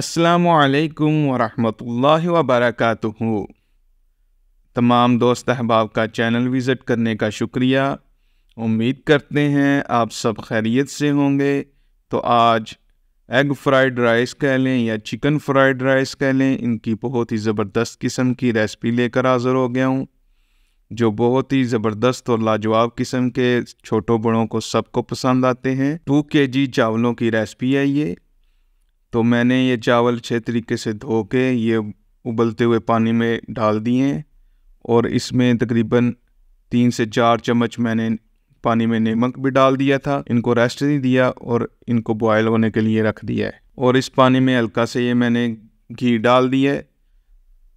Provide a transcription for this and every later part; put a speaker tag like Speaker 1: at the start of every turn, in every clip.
Speaker 1: असलकम व बरकातुहू तमाम दोस्त अहबाब का चैनल विज़िट करने का शुक्रिया उम्मीद करते हैं आप सब खैरियत से होंगे तो आज एग फ्राइड राइस कह लें या चिकन फ्राइड राइस कह लें इनकी बहुत ही ज़बरदस्त किस्म की रेसिपी लेकर हाज़िर हो गया हूँ जो बहुत ही ज़बरदस्त और लाजवाब किस्म के छोटों बड़ों को सबको पसंद आते हैं टू के जी चावलों की रेसिपी है ये तो मैंने ये चावल अच्छे तरीके से धो के ये उबलते हुए पानी में डाल दिए और इसमें तकरीबन तीन से चार चम्मच मैंने पानी में नमक भी डाल दिया था इनको रेस्ट नहीं दिया और इनको बॉयल होने के लिए रख दिया है और इस पानी में हल्का से ये मैंने घी डाल दिया है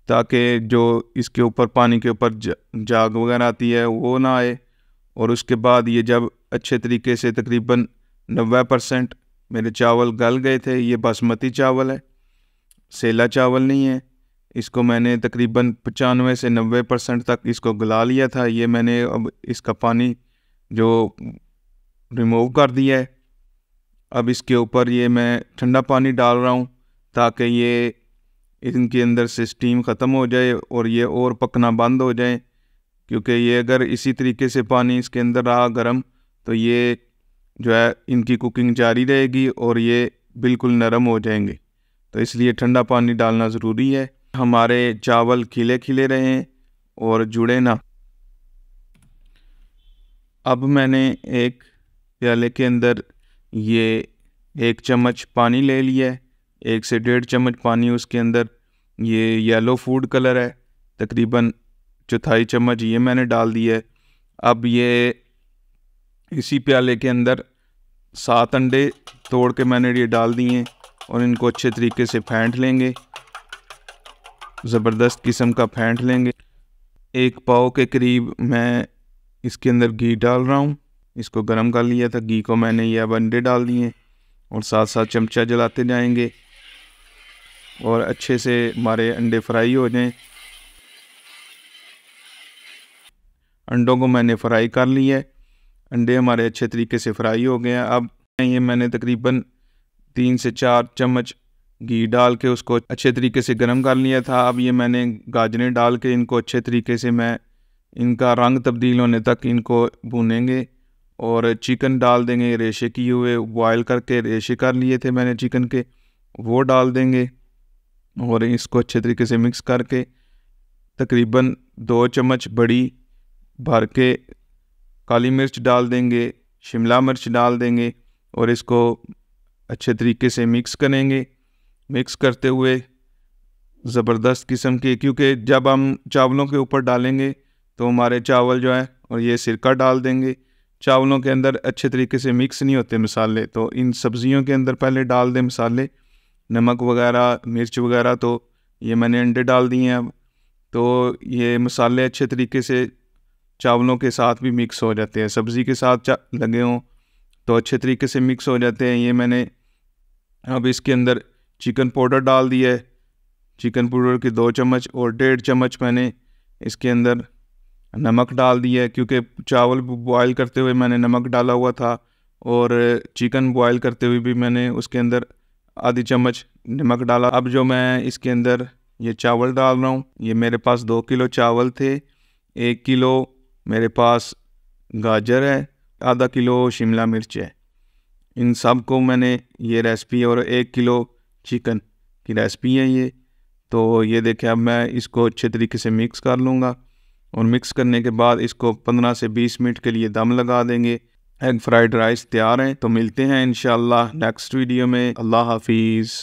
Speaker 1: ताकि जो इसके ऊपर पानी के ऊपर जाग वगैरह आती है वो ना आए और उसके बाद ये जब अच्छे तरीके से तकरीबन नब्बे परसेंट मेरे चावल गल गए थे ये बासमती चावल है सेला चावल नहीं है इसको मैंने तकरीबन पचानवे से नब्बे परसेंट तक इसको गला लिया था ये मैंने अब इसका पानी जो रिमूव कर दिया है अब इसके ऊपर ये मैं ठंडा पानी डाल रहा हूँ ताकि ये इनके अंदर से स्टीम ख़त्म हो जाए और ये और पकना बंद हो जाए क्योंकि ये अगर इसी तरीके से पानी इसके अंदर रहा गर्म तो ये जो है इनकी कुकिंग जारी रहेगी और ये बिल्कुल नरम हो जाएंगे तो इसलिए ठंडा पानी डालना ज़रूरी है हमारे चावल खिले खिले रहें और जुड़े ना अब मैंने एक प्याले के अंदर ये एक चम्मच पानी ले लिया एक से डेढ़ चम्मच पानी उसके अंदर ये येलो फूड कलर है तकरीबन चौथाई चम्मच ये मैंने डाल दिया है अब ये इसी प्याले के अंदर सात अंडे तोड़ के मैंने ये डाल दिए और इनको अच्छे तरीके से फेंट लेंगे ज़बरदस्त किस्म का फेंट लेंगे एक पाव के करीब मैं इसके अंदर घी डाल रहा हूँ इसको गर्म कर लिया था घी को मैंने ये अब अंडे डाल दिए और साथ साथ चमचा जलाते जाएंगे और अच्छे से हमारे अंडे फ्राई हो जाएं अंडों को मैंने फ्राई कर लिया है अंडे हमारे अच्छे तरीके से फ्राई हो गए हैं अब ये मैंने तकरीबन तीन से चार चम्मच घी डाल के उसको अच्छे तरीके से गर्म कर लिया था अब ये मैंने गाजरें डाल के इनको अच्छे तरीके से मैं इनका रंग तब्दील होने तक इनको भूनेंगे और चिकन डाल देंगे रेशे किए हुए बॉयल करके रेशे कर लिए थे मैंने चिकन के वो डाल देंगे और इसको अच्छे तरीके से मिक्स करके तकरीबन दो चम्मच बड़ी भर के काली मिर्च डाल देंगे शिमला मिर्च डाल देंगे और इसको अच्छे तरीके से मिक्स करेंगे मिक्स करते हुए ज़बरदस्त किस्म के क्योंकि जब हम चावलों के ऊपर डालेंगे तो हमारे चावल जो हैं और ये सिरका डाल देंगे चावलों के अंदर अच्छे तरीके से मिक्स नहीं होते मसाले तो इन सब्ज़ियों के अंदर पहले डाल दें मसाले नमक वगैरह मिर्च वगैरह तो ये मैंने अंडे डाल दिए हैं अब तो ये मसाले अच्छे तरीके से चावलों के साथ भी मिक्स हो जाते हैं सब्ज़ी के साथ लगे हों तो अच्छे तरीके से मिक्स हो जाते हैं ये मैंने अब इसके अंदर चिकन पाउडर डाल दिया है चिकन पाउडर के दो चम्मच और डेढ़ चम्मच मैंने इसके अंदर नमक डाल दिया है क्योंकि चावल बॉयल करते हुए मैंने नमक डाला हुआ था और चिकन बॉयल करते हुए भी मैंने उसके अंदर आधी चम्मच नमक डाला अब जो मैं इसके अंदर ये चावल डाल रहा हूँ ये मेरे पास दो किलो चावल थे एक किलो मेरे पास गाजर है आधा किलो शिमला मिर्च है इन सब को मैंने ये रेसिपी और एक किलो चिकन की रेसिपी है ये तो ये देखें अब मैं इसको अच्छे तरीके से मिक्स कर लूँगा और मिक्स करने के बाद इसको 15 से 20 मिनट के लिए दम लगा देंगे एग फ्राइड राइस तैयार हैं तो मिलते हैं इन नेक्स्ट वीडियो में अल्लाह हाफिज़